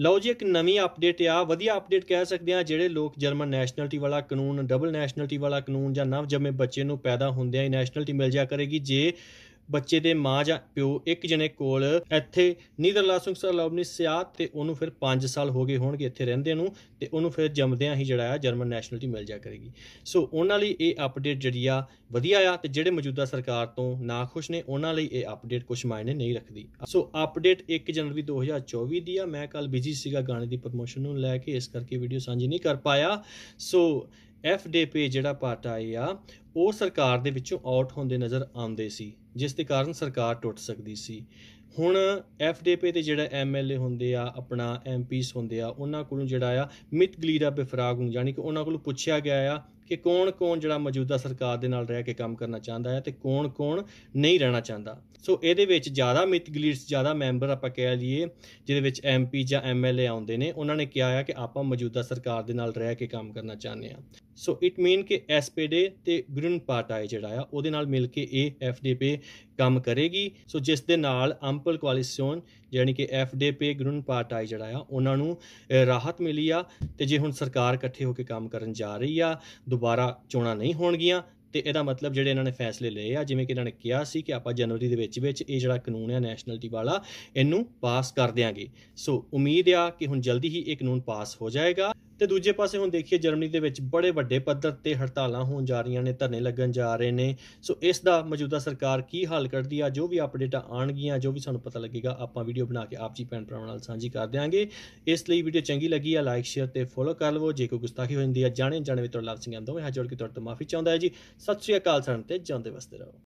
ਲਓ ਜੀ ਇੱਕ ਨਵੀਂ ਅਪਡੇਟ ਆ ਵਧੀਆ ਅਪਡੇਟ ਕਹਿ ਸਕਦੇ ਆ ਜਿਹੜੇ ਲੋਕ ਜਰਮਨ ਨੈਸ਼ਨੈਲਿਟੀ ਵਾਲਾ ਕਾਨੂੰਨ ਡਬਲ ਨੈਸ਼ਨੈਲਿਟੀ ਵਾਲਾ ਕਾਨੂੰਨ ਜਾਂ ਨਵ ਜੰਮੇ ਬੱਚੇ ਨੂੰ ਪੈਦਾ ਹੁੰਦਿਆਂ ਹੀ ਨੈਸ਼ਨੈਲਿਟੀ ਮਿਲ ਜਾ ਕਰੇਗੀ ਜੇ ਬੱਚੇ ਦੇ ਮਾਂ ਜਾਂ ਪਿਓ ਇੱਕ ਜਣੇ ਕੋਲ ਇੱਥੇ ਅਲੋਬਨੀ ਸਿਆਤ ਤੇ ਉਹਨੂੰ ਫਿਰ 5 ਸਾਲ ਹੋ ਗਏ ਹੋਣਗੇ ਇੱਥੇ ਰਹਿੰਦੇ ਨੂੰ ਤੇ ਉਹਨੂੰ ਫਿਰ ਜੰਮਦਿਆਂ ਹੀ ਜਿਹੜਾ ਆ ਜਰਮਨ ਨੈਸ਼ਨੈਲਿਟੀ ਮਿਲ ਜਾ ਕਰੇਗੀ ਸੋ ਉਹਨਾਂ ਲਈ ਇਹ ਅਪਡੇਟ ਜਿਹੜੀ ਆ ਵਧੀਆ ਆ ਤੇ ਜਿਹੜੇ ਮੌਜੂਦਾ ਸਰਕਾਰ ਤੋਂ ਨਾਖੁਸ਼ ਨੇ ਉਹਨਾਂ ਲਈ ਇਹ ਅਪਡੇਟ ਕੁਝ ਮਾਇਨੇ ਨਹੀਂ ਰੱਖਦੀ ਸੋ ਅਪਡੇਟ 1 ਜਨਵਰੀ 2024 ਦੀ ਆ ਮੈਂ ਕੱਲ ਬਿਜ਼ੀ ਸੀਗਾ ਗਾਣੇ ਦੀ ਪ੍ਰੋਮੋਸ਼ਨ ਨੂੰ ਲੈ ਕੇ ਇਸ ਕਰਕੇ ਵੀਡੀਓ ਸਾਂਝੀ ਨਹੀਂ ਕਰ ਪਾਇਆ ਸੋ ਐਫਡੀਪੀ ਜਿਹੜਾ ਆਈ ਆ ਉਹ ਸਰਕਾਰ ਦੇ ਵਿੱਚੋਂ ਆਊਟ ਹੁੰਦੇ ਨਜ਼ਰ ਆਉਂਦੇ ਸੀ ਜਿਸ ਦੇ ਕਾਰਨ ਸਰਕਾਰ ਟੁੱਟ ਸਕਦੀ ਸੀ ਹੁਣ ਐਫਡੀਪੀ ਤੇ ਜਿਹੜਾ ਐਮਐਲਏ ਹੁੰਦੇ ਆ ਆਪਣਾ ਐਮਪੀਸ ਹੁੰਦੇ ਆ ਉਹਨਾਂ ਕੋਲੋਂ ਜਿਹੜਾ ਆ ਮਿਤ ਗਲੀਰਾ ਬਿਫਰਾਗ ਨੂੰ ਯਾਨੀ ਕਿ ਉਹਨਾਂ ਕੋਲੋਂ ਪੁੱਛਿਆ ਗਿਆ ਆ ਕਿ ਕੌਣ-ਕੌਣ ਜਿਹੜਾ ਮੌਜੂਦਾ ਸਰਕਾਰ ਦੇ ਨਾਲ ਰਹਿ ਕੇ ਕੰਮ ਕਰਨਾ ਚਾਹੁੰਦਾ ਹੈ ਤੇ ਕੌਣ-ਕੌਣ ਨਹੀਂ ਰਹਿਣਾ ਚਾਹੁੰਦਾ ਸੋ ਇਹਦੇ ਵਿੱਚ ਜ਼ਿਆਦਾ ਗਲੀਰਸ ਜ਼ਿਆਦਾ ਮੈਂਬਰ ਆਪਾਂ ਕਹਿ ਲਈਏ ਜਿਹਦੇ ਵਿੱਚ ਐਮਪੀ ਜਾਂ ਐਮਐਲਏ ਆਉਂਦੇ ਨੇ ਉਹਨਾਂ ਨੇ ਕਿਹਾ ਆ ਕਿ ਆਪਾਂ ਮੌਜੂਦਾ ਸਰਕਾਰ ਦੇ ਨਾਲ ਰਹਿ ਕੇ ਕੰਮ ਕਰਨਾ ਚਾਹੁੰਦੇ ਆ ਸੋ ਇਟ ਮੀਨ ਕਿ ਐਸਪੀਡੇ ਤੇ ਗ੍ਰੀਨ ਪਾਰਟਾਈ ਜਿਹੜਾ ਆ ਉਹਦੇ ਨਾਲ ਮਿਲ ਕੇ ਇਹ ਐਫਡੀਪੀ ਕੰਮ ਕਰੇਗੀ ਸੋ ਜਿਸ ਦੇ ਨਾਲ ਅੰਪਲ ਕੋਲੀਸ਼ਨ ਯਾਨੀ ਕਿ ਐਫਡੀਪੀ ਗ੍ਰੀਨ ਪਾਰਟਾਈ ਜਿਹੜਾ ਆ ਉਹਨਾਂ ਨੂੰ ਰਾਹਤ ਮਿਲੀ ਆ ਤੇ ਜੇ ਹੁਣ ਸਰਕਾਰ ਇਕੱਠੇ ਹੋ ਕੇ ਕੰਮ ਕਰਨ ਜਾ ਰਹੀ ਆ ਦੁਬਾਰਾ ਚੋਣਾਂ ਨਹੀਂ ਹੋਣਗੀਆਂ ਤੇ ਇਹਦਾ ਮਤਲਬ ਜਿਹੜੇ ਇਹਨਾਂ ਨੇ ਫੈਸਲੇ ਲਏ ਆ ਜਿਵੇਂ ਕਿ ਇਹਨਾਂ ਨੇ ਕਿਹਾ ਸੀ ਕਿ ਆਪਾਂ ਜਨਵਰੀ ਦੇ ਵਿੱਚ ਵਿੱਚ ਇਹ ਜਿਹੜਾ ਕਾਨੂੰਨ ਆ ਨੈਸ਼ਨਲਟੀ ਵਾਲਾ ਇਹਨੂੰ ਪਾਸ ਕਰ ਦੇਾਂਗੇ ਸੋ ਉਮੀਦ ਆ ਕਿ ਹੁਣ ਜਲਦੀ ਹੀ ਇਹ ਕਾਨੂੰਨ ਪਾਸ ਹੋ ਜਾਏਗਾ ਤੇ ਦੂਜੇ ਪਾਸੇ ਹੁਣ ਦੇਖੀਏ ਜਰਮਨੀ ਦੇ ਵਿੱਚ ਬੜੇ ਵੱਡੇ ਪੱਧਰ ਤੇ ਹੜਤਾਲਾਂ ਹੋਣ ਜਾ ਰਹੀਆਂ ਨੇ ਧਰਨੇ ਲੱਗਣ ਜਾ ਰਹੇ ਨੇ ਸੋ ਇਸ ਦਾ ਮੌਜੂਦਾ ਸਰਕਾਰ ਕੀ ਹੱਲ ਕਰਦੀ ਆ ਜੋ ਵੀ ਅਪਡੇਟਾਂ ਆਣਗੀਆਂ ਜੋ ਵੀ ਸਾਨੂੰ ਪਤਾ ਲੱਗੇਗਾ ਆਪਾਂ ਵੀਡੀਓ ਬਣਾ ਕੇ ਆਪ ਜੀ ਭੈਣ ਭਰਾਵਾਂ ਨਾਲ ਸਾਂਝੀ ਕਰ ਦੇਵਾਂਗੇ ਇਸ ਲਈ ਵੀਡੀਓ ਚੰਗੀ ਲੱਗੀ ਆ ਲਾਈਕ ਸ਼ੇਅਰ ਤੇ ਫੋਲੋ ਕਰ ਲਵੋ ਜੇ ਕੋਈ ਗੁਸਤਾਖੀ ਹੋ ਜਾਂਦੀ ਆ ਜਾਣੇ ਜਾਣੇ ਵਿੱਚ ਤੁਹਾਡਾ ਲਵ ਸਿੰਘ ਦੋਵੇਂ ਹੱਥ ਜੋੜ ਕੇ ਤੁਹਾਡੇ ਤੋਂ ਮਾਫੀ ਚਾਹੁੰਦਾ ਹਾਂ ਜੀ ਸਤਿ ਸ਼੍ਰੀ ਅਕਾਲ ਸਰਨ ਤੇ ਜਾਂਦੇ ਵਸਦੇ ਰਹੋ